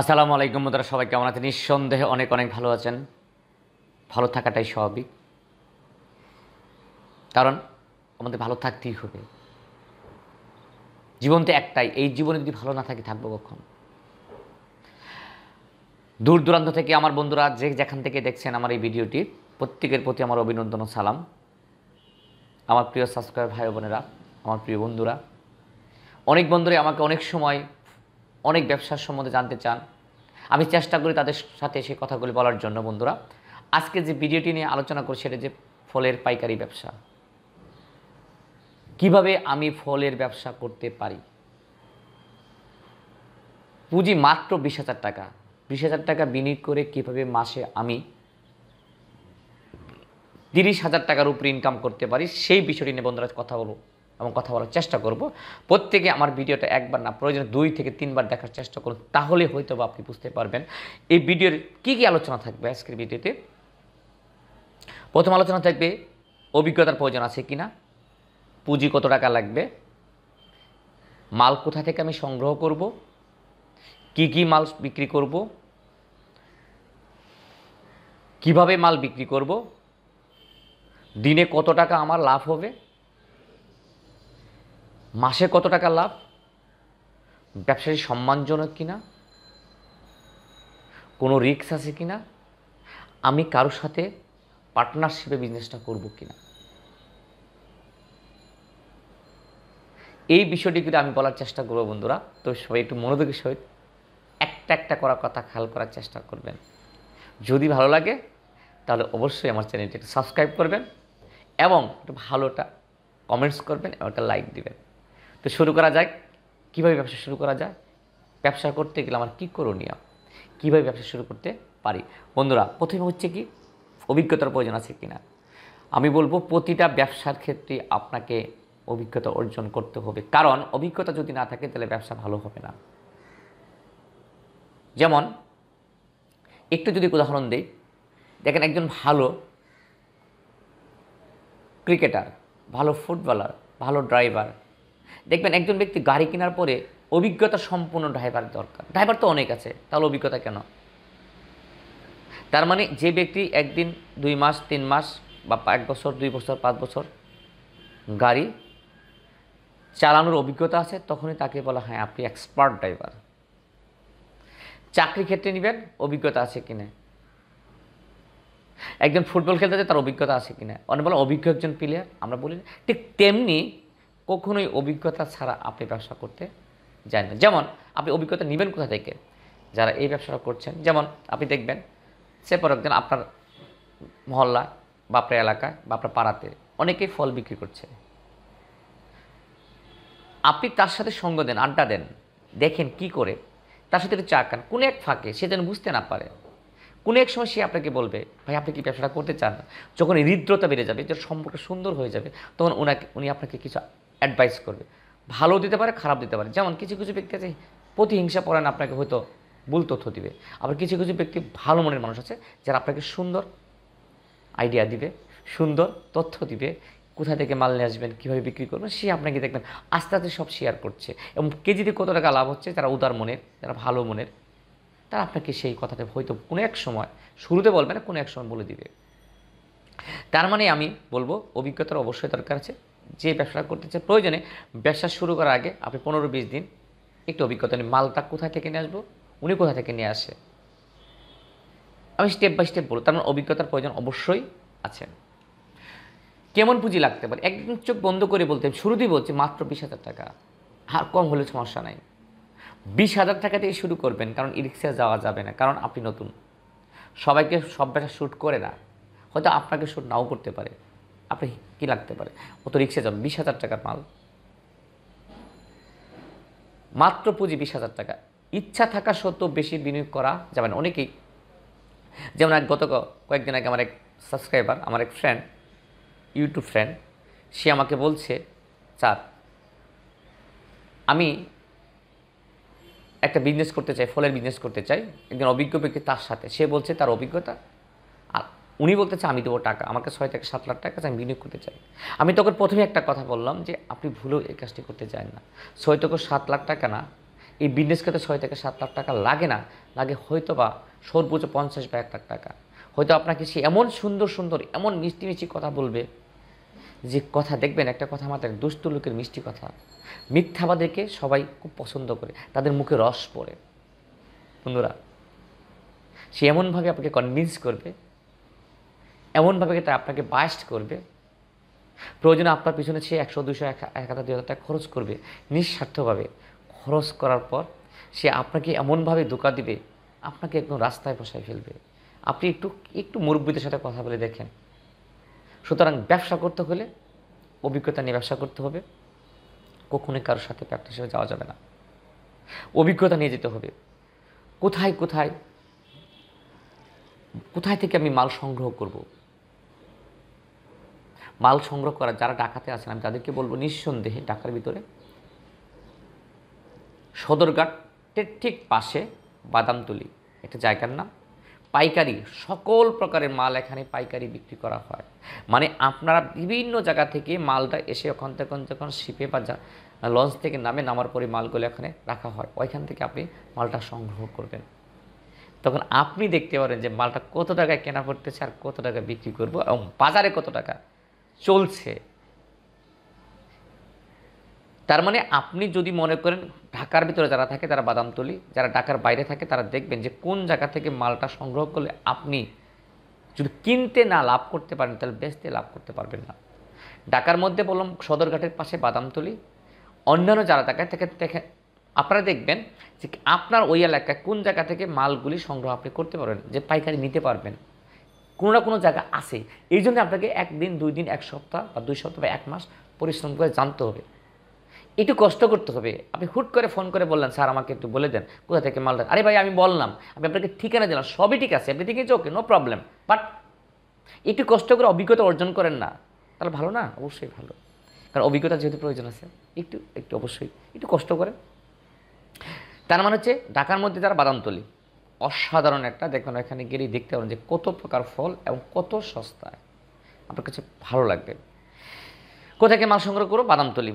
আসসালামু আলাইকুম বন্ধুরা সবাই কেমন আছেন নিঃসন্দেহে অনেক অনেক ভালো আছেন ভালো থাকাটাই স্বাভাবিক কারণ আমাদের ভালো থাকতেই হবে জীবন তো একটাই এই জীবনে যদি ভালো না থাকি থাকবো কখন দূর দূরান্ত থেকে আমার বন্ধুরা যে যেখান থেকে দেখছেন আমার এই ভিডিওটি প্রত্যেকের প্রতি আমার অভিনন্দন ও সালাম আমার প্রিয় সাবস্ক্রাইবার ভাই বোনেরা আমার প্রিয় বন্ধুরা অনেক বন্ধুরাই আমাকে অনেক সময় অনেক ব্যবসার সম্বন্ধে জানতে চান আমি চেষ্টা করি তাদের সাথে সেই কথাগুলি বলার জন্য বন্ধুরা আজকে যে ভিডিওটি নিয়ে আলোচনা করি সেটা যে ফলের পাইকারি ব্যবসা কিভাবে আমি ফলের ব্যবসা করতে পারি পুঁজি মাত্র বিশ হাজার টাকা বিশ হাজার টাকা বিনিয়োগ করে কিভাবে মাসে আমি তিরিশ হাজার টাকার উপরে ইনকাম করতে পারি সেই বিষয়টি নিয়ে বন্ধুরা কথা বলবো এবং কথা বলার চেষ্টা করব প্রত্যেকে আমার ভিডিওটা একবার না প্রয়োজন দুই থেকে তিনবার দেখার চেষ্টা করুন তাহলে হয়তো বা আপনি বুঝতে পারবেন এই ভিডিওর কী কী আলোচনা থাকবে আজকের ভিডিওতে প্রথম আলোচনা থাকবে অভিজ্ঞতার প্রয়োজন আছে কি না পুঁজি কত টাকা লাগবে মাল কোথা থেকে আমি সংগ্রহ করব কি কি মাল বিক্রি করব কিভাবে মাল বিক্রি করব দিনে কত টাকা আমার লাভ হবে মাসে কত টাকা লাভ ব্যবসায়ী সম্মানজনক কিনা কোনো রিক্স আছে কিনা আমি কারোর সাথে পার্টনারশিপে বিজনেসটা করব কিনা এই বিষয়টিগুলো আমি বলার চেষ্টা করবো বন্ধুরা তো সবাই একটু মনোযোগের সহিত একটা একটা করার কথা খেয়াল করার চেষ্টা করবেন যদি ভালো লাগে তাহলে অবশ্যই আমার চ্যানেলটি একটু সাবস্ক্রাইব করবেন এবং একটু ভালোটা কমেন্টস করবেন এবং একটা লাইক দিবেন তো শুরু করা যায় কীভাবে ব্যবসা শুরু করা যায় ব্যবসা করতে গেলে আমার কী করণীয় কীভাবে ব্যবসা শুরু করতে পারি বন্ধুরা প্রথমে হচ্ছে কি অভিজ্ঞতার প্রয়োজন আছে কি না আমি বলবো প্রতিটা ব্যবসার ক্ষেত্রে আপনাকে অভিজ্ঞতা অর্জন করতে হবে কারণ অভিজ্ঞতা যদি না থাকে তাহলে ব্যবসা ভালো হবে না যেমন একটু যদি উদাহরণ দিই দেখেন একজন ভালো ক্রিকেটার ভালো ফুটবলার ভালো ড্রাইভার দেখবেন একজন ব্যক্তি গাড়ি কেনার পরে অভিজ্ঞতা সম্পূর্ণ ড্রাইভার দরকার ড্রাইভার তো অনেক আছে তাহলে অভিজ্ঞতা কেন তার মানে যে ব্যক্তি একদিন দুই মাস তিন মাস বা এক বছর দুই বছর পাঁচ বছর গাড়ি চালানোর অভিজ্ঞতা আছে তখনই তাকে বলা হয় আপনি এক্সপার্ট ড্রাইভার চাকরি ক্ষেত্রে নেবেন অভিজ্ঞতা আছে কিনা একজন ফুটবল খেলতে তার অভিজ্ঞতা আছে কিনা অনেক বলে অভিজ্ঞ একজন প্লেয়ার আমরা বলি ঠিক তেমনি কখনোই অভিজ্ঞতা ছাড়া আপনি ব্যবসা করতে যায় না যেমন আপনি অভিজ্ঞতা নেবেন কোথা থেকে যারা এই ব্যবসাটা করছেন যেমন আপনি দেখবেন সে পর একজন আপনার মহল্লা বা আপনার এলাকায় বা আপনার পাড়াতে অনেকেই ফল বিক্রি করছে আপনি তার সাথে সঙ্গ দেন আড্ডা দেন দেখেন কি করে তার সাথে একটু চা খান কোনো এক ফাঁকে সে যেন বুঝতে না পারে কোনো এক সময় সে আপনাকে বলবে ভাই আপনি কি ব্যবসাটা করতে চান যখন হৃদ্রতা বেড়ে যাবে যখন সম্পর্ক সুন্দর হয়ে যাবে তখন ওনাকে উনি আপনাকে কিছু অ্যাডভাইস করবে ভালো দিতে পারে খারাপ দিতে পারে যেমন কিছু কিছু ব্যক্তি আছে প্রতিহিংসা পড়েন আপনাকে হয়তো ভুল তথ্য দিবে আবার কিছু কিছু ব্যক্তি ভালো মনের মানুষ আছে যারা আপনাকে সুন্দর আইডিয়া দিবে সুন্দর তথ্য দিবে কোথা থেকে মাল নিয়ে আসবেন কীভাবে বিক্রি করবেন সে আপনাকে দেখবেন আস্তে আস্তে সব শেয়ার করছে এবং কেজিতে কত টাকা লাভ হচ্ছে যারা উদার মনের যারা ভালো মনের তারা আপনাকে সেই কথাটা হয়তো কোনো এক সময় শুরুতে বলবে না কোনো এক সময় বলে দিবে তার মানে আমি বলবো অভিজ্ঞতার অবশ্যই দরকার আছে যে ব্যবসাটা করতে চান প্রয়োজনে ব্যবসা শুরু করার আগে আপনি পনেরো বিশ দিন একটু অভিজ্ঞতা নিন মালটা কোথায় থেকে নিয়ে আসবো উনি কোথা থেকে নিয়ে আসে আমি স্টেপ বাই স্টেপ বলবো তার মানে অভিজ্ঞতার প্রয়োজন অবশ্যই আছে কেমন পুঁজি লাগতে পারে একদিন চোখ বন্ধ করে বলতে শুরুতেই বলছি মাত্র বিশ হাজার টাকা আর কম হলে সমস্যা নাই বিশ হাজার টাকা দিয়ে শুরু করবেন কারণ ই রিক্সা যাওয়া যাবে না কারণ আপনি নতুন সবাইকে সব ব্যবসা শ্যুট করে না হয়তো আপনাকে শ্যুট নাও করতে পারে আপনি কি লাগতে পারে অত রিক্সা রিক্সে যাবে বিশ হাজার টাকার মাল মাত্র পুঁজি বিশ হাজার টাকা ইচ্ছা থাকা সত্ত্বেও বেশি বিনিয়োগ করা যাবে না অনেকেই যেমন এক গত কয়েকদিন আগে আমার এক সাবস্ক্রাইবার আমার এক ফ্রেন্ড ইউটিউব ফ্রেন্ড সে আমাকে বলছে চার আমি একটা বিজনেস করতে চাই ফলের বিজনেস করতে চাই একজন অভিজ্ঞ ব্যক্তি তার সাথে সে বলছে তার অভিজ্ঞতা উনি বলতে চান আমি দেবো টাকা আমাকে ছয় থেকে সাত লাখ টাকা আমি বিনিয়োগ করতে চাই আমি তখন প্রথমে একটা কথা বললাম যে আপনি ভুলেও এই কাজটি করতে চান না ছয় থেকে সাত লাখ টাকা না এই বিজনেস খেতে ছয় থেকে সাত লাখ টাকা লাগে না লাগে হয়তো বা সর্বোচ্চ পঞ্চাশ বা এক লাখ টাকা হয়তো আপনাকে সে এমন সুন্দর সুন্দর এমন মিষ্টি মিষ্টি কথা বলবে যে কথা দেখবেন একটা কথা আমাদের দুষ্ট লোকের মিষ্টি কথা মিথ্যাবাদেরকে সবাই খুব পছন্দ করে তাদের মুখে রস পড়ে বন্ধুরা সে এমনভাবে আপনাকে কনভিন্স করবে এমনভাবে তারা আপনাকে বাস্ট করবে প্রয়োজনে আপনার পিছনে সে একশো দুশো এক হাজার দুই হাজার টাকা খরচ করবে নিঃস্বার্থভাবে খরচ করার পর সে আপনাকে এমনভাবে ধোকা দিবে আপনাকে একদম রাস্তায় বসায় ফেলবে আপনি একটু একটু মুরব্বীদের সাথে কথা বলে দেখেন সুতরাং ব্যবসা করতে হলে অভিজ্ঞতা নিয়ে ব্যবসা করতে হবে কখনোই কারোর সাথে প্র্যাকটিস হিসেবে যাওয়া যাবে না অভিজ্ঞতা নিয়ে যেতে হবে কোথায় কোথায় কোথায় থেকে আমি মাল সংগ্রহ করব মাল সংগ্রহ করা যারা ডাকাতে আছেন আমি তাদেরকে বলবো নিঃসন্দেহে ঢাকার ভিতরে সদরঘাটের ঠিক পাশে বাদামতলি একটা জায়গার নাম পাইকারি সকল প্রকারের মাল এখানে পাইকারি বিক্রি করা হয় মানে আপনারা বিভিন্ন জায়গা থেকে মালটা এসে ওখান থেকে যখন শিপে বা লঞ্চ থেকে নামে নামার পরে মালগুলো এখানে রাখা হয় ওইখান থেকে আপনি মালটা সংগ্রহ করবেন তখন আপনি দেখতে পারেন যে মালটা কত টাকায় কেনা পড়তেছে আর কত টাকা বিক্রি করবো এবং বাজারে কত টাকা চলছে তার মানে আপনি যদি মনে করেন ঢাকার ভিতরে যারা থাকে তারা বাদামতলি যারা ঢাকার বাইরে থাকে তারা দেখবেন যে কোন জায়গা থেকে মালটা সংগ্রহ করলে আপনি যদি কিনতে না লাভ করতে পারেন তাহলে বেচতে লাভ করতে পারবেন না ঢাকার মধ্যে বললাম সদরঘাটের পাশে বাদামতলি অন্যান্য যারা থাকে থেকে আপনারা দেখবেন যে আপনার ওই এলাকায় কোন জায়গা থেকে মালগুলি সংগ্রহ আপনি করতে পারবেন যে পাইকারি নিতে পারবেন কোনো না কোনো জায়গা আছে এই জন্য আপনাকে একদিন দুই দিন এক সপ্তাহ বা দুই সপ্তাহ বা এক মাস পরিশ্রম করে জানতে হবে একটু কষ্ট করতে হবে আপনি হুট করে ফোন করে বললেন স্যার আমাকে একটু বলে দেন কোথা থেকে মালটা আরে ভাই আমি বললাম আমি আপনাকে ঠিকানা দিলাম সবই ঠিক আছে আপনি ঠিকই ওকে নো প্রবলেম বাট একটু কষ্ট করে অভিজ্ঞতা অর্জন করেন না তাহলে ভালো না অবশ্যই ভালো কারণ অভিজ্ঞতা যেহেতু প্রয়োজন আছে একটু একটু অবশ্যই একটু কষ্ট করেন তার মানে হচ্ছে ঢাকার মধ্যে তারা বাদামতলি অসাধারণ একটা দেখবেন এখানে গেলেই দেখতে পারেন যে কত প্রকার ফল এবং কত সস্তায় আপনার কাছে ভালো লাগবে কোথাকে মাল সংগ্রহ করবো বাদামতলি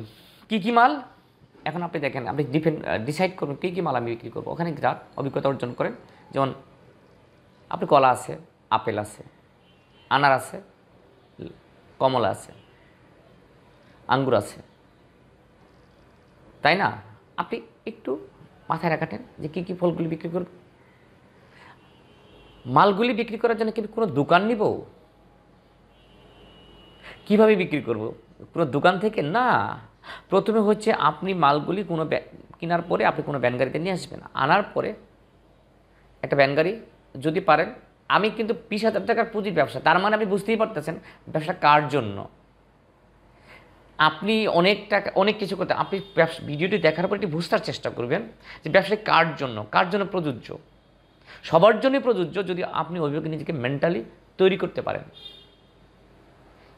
কী কী মাল এখন আপনি দেখেন আপনি ডিফেন্ড ডিসাইড করুন কী কী মাল আমি বিক্রি করবো ওখানে গ্রাহক অভিজ্ঞতা অর্জন করেন যেমন আপনি কলা আছে আপেল আছে আনার আছে কমলা আছে আঙ্গুর আছে তাই না আপনি একটু মাথায় রাখাতেন যে কী কী ফলগুলি বিক্রি করবেন মালগুলি বিক্রি করার জন্য কিন্তু কোনো দোকান নিব কিভাবে বিক্রি করব কোনো দোকান থেকে না প্রথমে হচ্ছে আপনি মালগুলি কোনো কেনার পরে আপনি কোনো ব্যান গাড়িতে নিয়ে আসবেন আনার পরে একটা ব্যান গাড়ি যদি পারেন আমি কিন্তু বিশ হাজার টাকার পুঁজির ব্যবসা তার মানে আপনি বুঝতেই পারতেছেন ব্যবসা কার জন্য আপনি অনেক টাকা অনেক কিছু করতে আপনি ভিডিওটি দেখার পর একটি বুঝতে চেষ্টা করবেন যে ব্যবসাটি কার জন্য কার জন্য প্রযোজ্য সবার জন্যই প্রযোজ্য যদি আপনি অভিভাবক নিজেকে মেন্টালি তৈরি করতে পারেন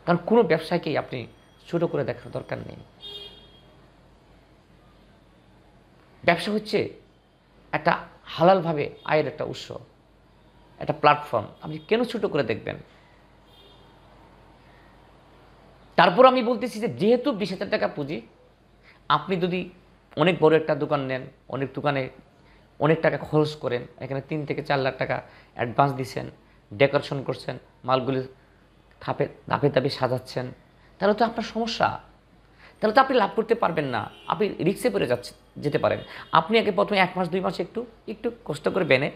কারণ কোনো ব্যবসাকেই আপনি ছোটো করে দেখার দরকার নেই ব্যবসা হচ্ছে একটা হালালভাবে আয়ের একটা উৎস একটা প্ল্যাটফর্ম আপনি কেন ছোট করে দেখবেন তারপর আমি বলতেছি যে যেহেতু বিশ হাজার টাকা পুঁজি আপনি যদি অনেক বড় একটা দোকান নেন অনেক দোকানে অনেক টাকা খরচ করেন এখানে তিন থেকে চার লাখ টাকা অ্যাডভান্স দিচ্ছেন ডেকোরেশন করছেন মালগুলি থাপে ধাপে ধাপে সাজাচ্ছেন তাহলে তো আপনার সমস্যা তাহলে তো আপনি লাভ করতে পারবেন না আপনি রিক্সে পড়ে যাচ্ছে যেতে পারেন আপনি আগে প্রথমে এক মাস দুই মাস একটু একটু কষ্ট করে বেনে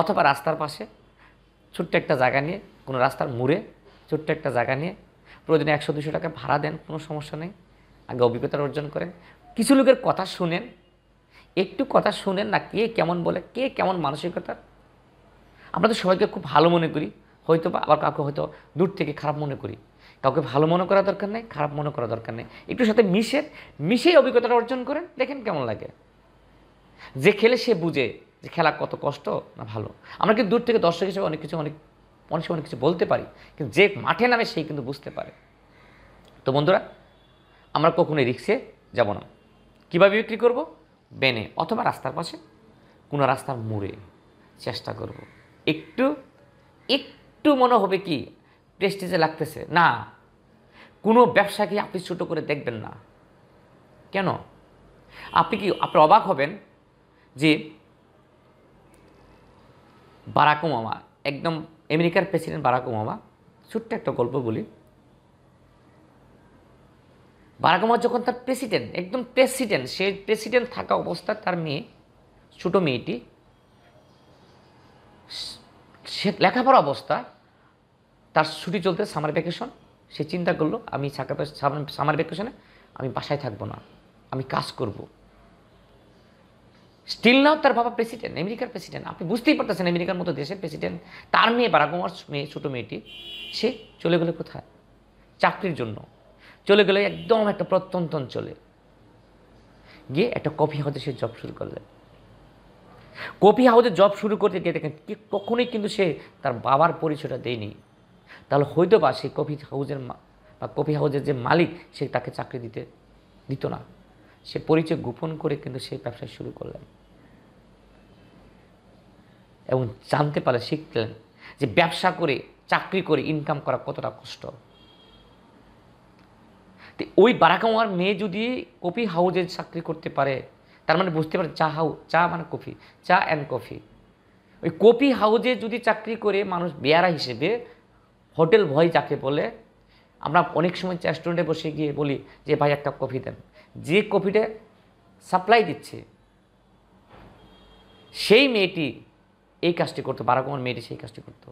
অথবা রাস্তার পাশে ছোট্ট একটা জায়গা নিয়ে কোনো রাস্তার মুড়ে ছোট্ট একটা জায়গা নিয়ে প্রয়োজনে একশো দুশো টাকা ভাড়া দেন কোনো সমস্যা নেই আগে অভিজ্ঞতা অর্জন করেন কিছু লোকের কথা শুনেন একটু কথা শুনেন না কে কেমন বলে কে কেমন মানসিকতার আমরা তো সবাইকে খুব ভালো মনে করি হয়তো বা আবার কাউকে হয়তো দূর থেকে খারাপ মনে করি কাউকে ভালো মনে করা দরকার নেই খারাপ মনে করা দরকার নেই একটু সাথে মিশে মিশে অভিজ্ঞতাটা অর্জন করেন দেখেন কেমন লাগে যে খেলে সে বুঝে যে খেলা কত কষ্ট না ভালো আমরা কিন্তু দূর থেকে দর্শক হিসেবে অনেক কিছু অনেক মানুষ অনেক কিছু বলতে পারি কিন্তু যে মাঠে নামে সেই কিন্তু বুঝতে পারে তো বন্ধুরা আমরা কখনোই রিক্সে যাব না কীভাবে বিক্রি করবো বেনে অথবা রাস্তার পাশে কোনো রাস্তার মোড়ে চেষ্টা করব। একটু একটু মনে হবে কি প্রেস্টিজে লাগতেছে না কোনো ব্যবসাকে আপনি ছোটো করে দেখবেন না কেন আপনি কি আপনি অবাক হবেন যে বারাক ওবামা একদম আমেরিকার প্রেসিডেন্ট বারাক ওবামা ছোট্ট একটা গল্প বলি বারাক ওবামা যখন তার প্রেসিডেন্ট একদম প্রেসিডেন্ট সে প্রেসিডেন্ট থাকা অবস্থায় তার মেয়ে ছোটো মেয়েটি সে লেখাপড়া অবস্থায় তার ছুটি চলতে সামার ভ্যাকেশন সে চিন্তা করলো আমি সামার ভ্যাকেশনে আমি বাসায় থাকবো না আমি কাজ করব স্টিল নাও তার বাবা প্রেসিডেন্ট আমেরিকার প্রেসিডেন্ট আপনি বুঝতেই পারতেছেন আমেরিকার মতো দেশের প্রেসিডেন্ট তার মেয়ে বারাকুমার মেয়ে ছোটো মেয়েটি সে চলে গেলে কোথায় চাকরির জন্য চলে গেল একদম একটা প্রত্যন্ত অঞ্চলে গিয়ে একটা কফি হাউসে সে জব শুরু করলেন কফি হাউসে জব শুরু করতে গিয়ে দেখেন কখনোই কিন্তু সে তার বাবার পরিচয়টা দেয়নি তাহলে হয়তো বা সেই কফি হাউসের বা কফি হাউসের যে মালিক সে তাকে চাকরি দিতে দিত না সে পরিচয় গোপন করে কিন্তু সে ব্যবসা শুরু করলেন এবং জানতে পারলে শিখলেন যে ব্যবসা করে চাকরি করে ইনকাম করা কতটা কষ্ট তো ওই বারাকাওয়ার মেয়ে যদি কফি হাউজে চাকরি করতে পারে তার মানে বুঝতে পারে চা হাউ চা মানে কফি চা অ্যান্ড কফি ওই কফি হাউজে যদি চাকরি করে মানুষ বেয়ারা হিসেবে হোটেল ভয় যাকে বলে আমরা অনেক সময় রেস্টুরেন্টে বসে গিয়ে বলি যে ভাই একটা কফি দেন যে কফিটা সাপ্লাই দিচ্ছে সেই মেয়েটি এই কাজটি করতো বারাকুমার মেয়েটি সেই কাজটি করতো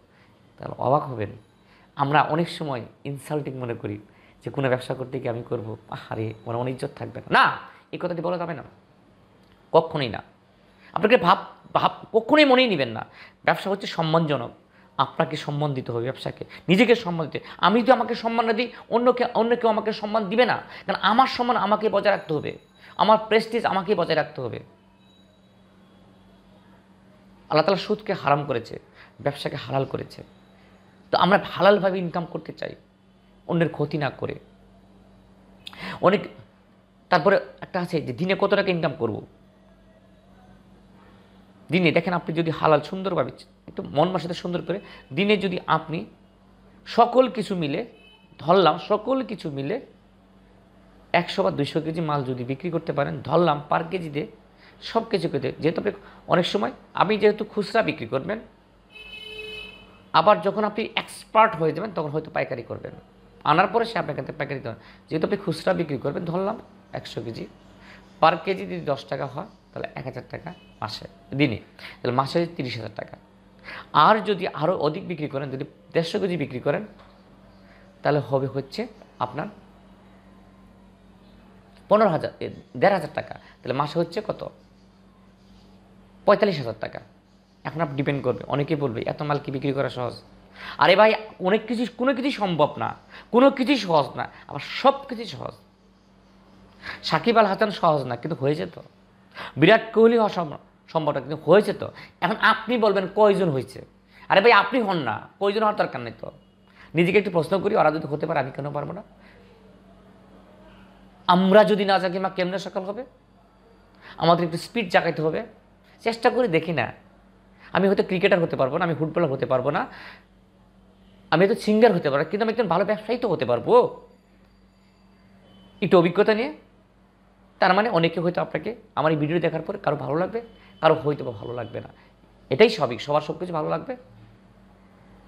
তাহলে অবাক হবেন আমরা অনেক সময় ইনসাল্টিং মনে করি যে কোনো ব্যবসা করতে গিয়ে আমি করবো আরে ওরা অনিজ্জত থাকবে না না এই কথাটি বলা যাবে না কখনোই না আপনাকে ভাব ভাব কখনোই মনেই নেবেন না ব্যবসা হচ্ছে সম্মানজনক আপনাকে সম্মান দিতে হবে ব্যবসাকে নিজেকে সম্মান দিতে আমি যদি আমাকে সম্মান না দিই অন্যকে অন্য কেউ আমাকে সম্মান দিবে না কারণ আমার সম্মান আমাকে বজায় রাখতে হবে আমার প্রেস্টিজ আমাকে বজায় রাখতে হবে আল্লাহ তালা সুদকে হারাম করেছে ব্যবসাকে হালাল করেছে তো আমরা হালালভাবে ইনকাম করতে চাই অন্যের ক্ষতি না করে অনেক তারপরে একটা আছে যে দিনে কত টাকা ইনকাম করব দিনে দেখেন আপনি যদি হালাল সুন্দরভাবে একটু মন মাসাতে সুন্দর করে দিনে যদি আপনি সকল কিছু মিলে ধরলাম সকল কিছু মিলে একশো বা দুইশো কেজি মাল যদি বিক্রি করতে পারেন ধরলাম পার কেজিতে সব কিছু কেটে যেহেতু আপনি অনেক সময় আপনি যেহেতু খুচরা বিক্রি করবেন আবার যখন আপনি এক্সপার্ট হয়ে যাবেন তখন হয়তো পাইকারি করবেন আনার পরে সে আপনাকে প্যাকেট দিতে যেহেতু আপনি খুচরা বিক্রি করবেন ধরলাম একশো কেজি পার কেজি যদি দশ টাকা হয় তাহলে এক হাজার টাকা মাসে দিনে তাহলে মাসে তিরিশ হাজার টাকা আর যদি আরও অধিক বিক্রি করেন যদি দেড়শো কেজি বিক্রি করেন তাহলে হবে হচ্ছে আপনার পনেরো হাজার দেড় হাজার টাকা তাহলে মাসে হচ্ছে কত পঁয়তাল্লিশ হাজার টাকা এখন আপনি ডিপেন্ড করবে অনেকেই বলবে এত মাল কি বিক্রি করা সহজ আরে ভাই অনেক কিছু কোনো কিছুই সম্ভব না কোনো কিছুই সহজ না আবার সব কিছুই সহজ সাকিব আল হাসান সহজ না কিন্তু হয়েছে তো বিরাট কোহলি হওয়া সম্ভব না কিন্তু হয়েছে তো এখন আপনি বলবেন কয়জন হয়েছে আরে ভাই আপনি হন না কয়জন হওয়ার দরকার নেই তো নিজেকে একটু প্রশ্ন করি ওরা যদি হতে পারে আমি কেন পারবো না আমরা যদি না জাগি মা কেমনে সকাল হবে আমাদের একটু স্পিড জাগাইতে হবে চেষ্টা করে দেখি না আমি হয়তো ক্রিকেটার হতে পারবো না আমি ফুটবলার হতে পারবো না আমি তো সিঙ্গার হতে পারবো কিন্তু আমি একজন ভালো ব্যবসায়ী তো হতে পারবো একটু অভিজ্ঞতা নিয়ে তার মানে অনেকে হয়তো আপনাকে আমার এই ভিডিও দেখার পরে কারো ভালো লাগবে কারো হয়তো বা ভালো লাগবে না এটাই সবই সবার সব কিছু ভালো লাগবে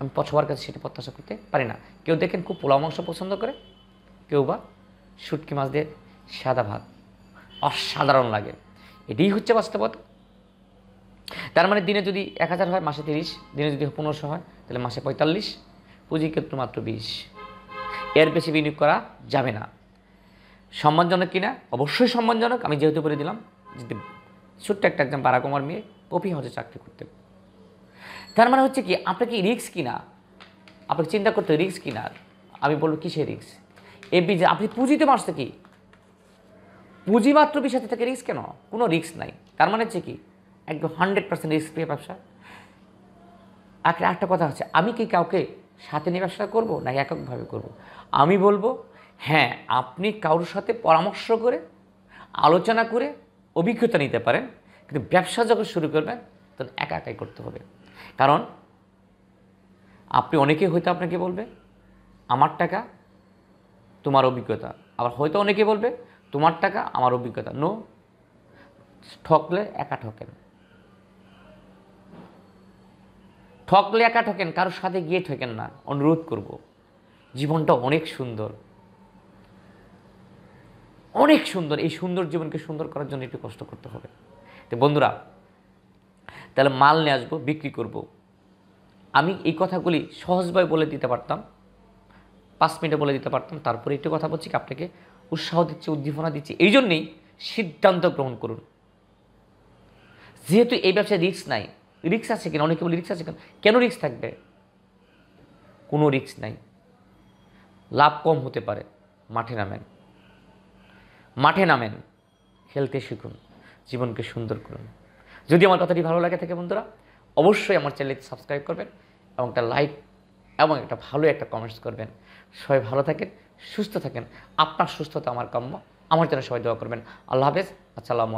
আমি পছবার কাছে সেটা প্রত্যাশা করতে পারি না কেউ দেখেন খুব পোলাও মাংস পছন্দ করে কেউ বা সুটকি মাছ দিয়ে সাদা ভাত অসাধারণ লাগে এটাই হচ্ছে বাস্তবতা তার মানে দিনে যদি এক হাজার হয় মাসে তিরিশ দিনে যদি পনেরোশো হয় তাহলে মাসে পঁয়তাল্লিশ পুঁজি কিন্তু মাত্র বিশ এর বেশি বিনিয়োগ করা যাবে না সম্মানজনক কিনা অবশ্যই সম্মানজনক আমি যেহেতু বলে দিলাম যদি ছোট্ট একটা একজন বারাকুমার মেয়ে কপি হাউসে চাকরি করতে তার মানে হচ্ছে কি আপনার কি রিক্স কিনা আপনাকে চিন্তা করতে রিক্স কিনা আমি বলবো কিসে রিক্স এ বিজে আপনি পুঁজিতে মারছে কি পুঁজি মাত্র বিশ থেকে রিক্স কেন কোনো রিক্স নাই তার মানে হচ্ছে কি একদম হান্ড্রেড পার্সেন্ট রিক্স পেয়ে ব্যবসা একটা কথা হচ্ছে আমি কি কাউকে সাথে নিয়ে ব্যবসা করবো না এককভাবে করব। আমি বলবো হ্যাঁ আপনি কারোর সাথে পরামর্শ করে আলোচনা করে অভিজ্ঞতা নিতে পারেন কিন্তু ব্যবসা যখন শুরু করবেন তখন একা একাই করতে হবে কারণ আপনি অনেকে হয়তো আপনাকে বলবে আমার টাকা তোমার অভিজ্ঞতা আবার হয়তো অনেকে বলবে তোমার টাকা আমার অভিজ্ঞতা নো ঠকলে একা ঠকেন ঠকলে একা ঠকেন কারোর সাথে গিয়ে ঠকেন না অনুরোধ করব জীবনটা অনেক সুন্দর অনেক সুন্দর এই সুন্দর জীবনকে সুন্দর করার জন্য একটু কষ্ট করতে হবে তো বন্ধুরা তাহলে মাল নিয়ে আসবো বিক্রি করব। আমি এই কথাগুলি সহজভাবে বলে দিতে পারতাম পাঁচ মিনিটে বলে দিতে পারতাম তারপরে একটু কথা বলছি আপনাকে উৎসাহ দিচ্ছে উদ্দীপনা দিচ্ছে এই জন্যেই সিদ্ধান্ত গ্রহণ করুন যেহেতু এই ব্যবসায় রিস্ক নাই রিক্স আছে কিনা অনেকে বলি রিক্স আছে কেন কেন রিক্স থাকবে কোনো রিক্স নাই লাভ কম হতে পারে মাঠে নামেন মাঠে নামেন খেলতে শিখুন জীবনকে সুন্দর করুন যদি আমার কথাটি ভালো লাগে থাকে বন্ধুরা অবশ্যই আমার চ্যানেলটি সাবস্ক্রাইব করবেন এবং একটা লাইক এবং একটা ভালো একটা কমেন্টস করবেন সবাই ভালো থাকেন সুস্থ থাকেন আপনার সুস্থতা আমার কাম্য আমার জন্য সবাই দোয়া করবেন আল্লাহ হাফেজ আসসালামু